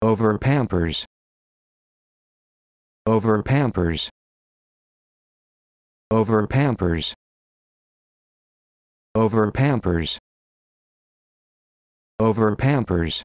over pampers over pampers over pampers over pampers over pampers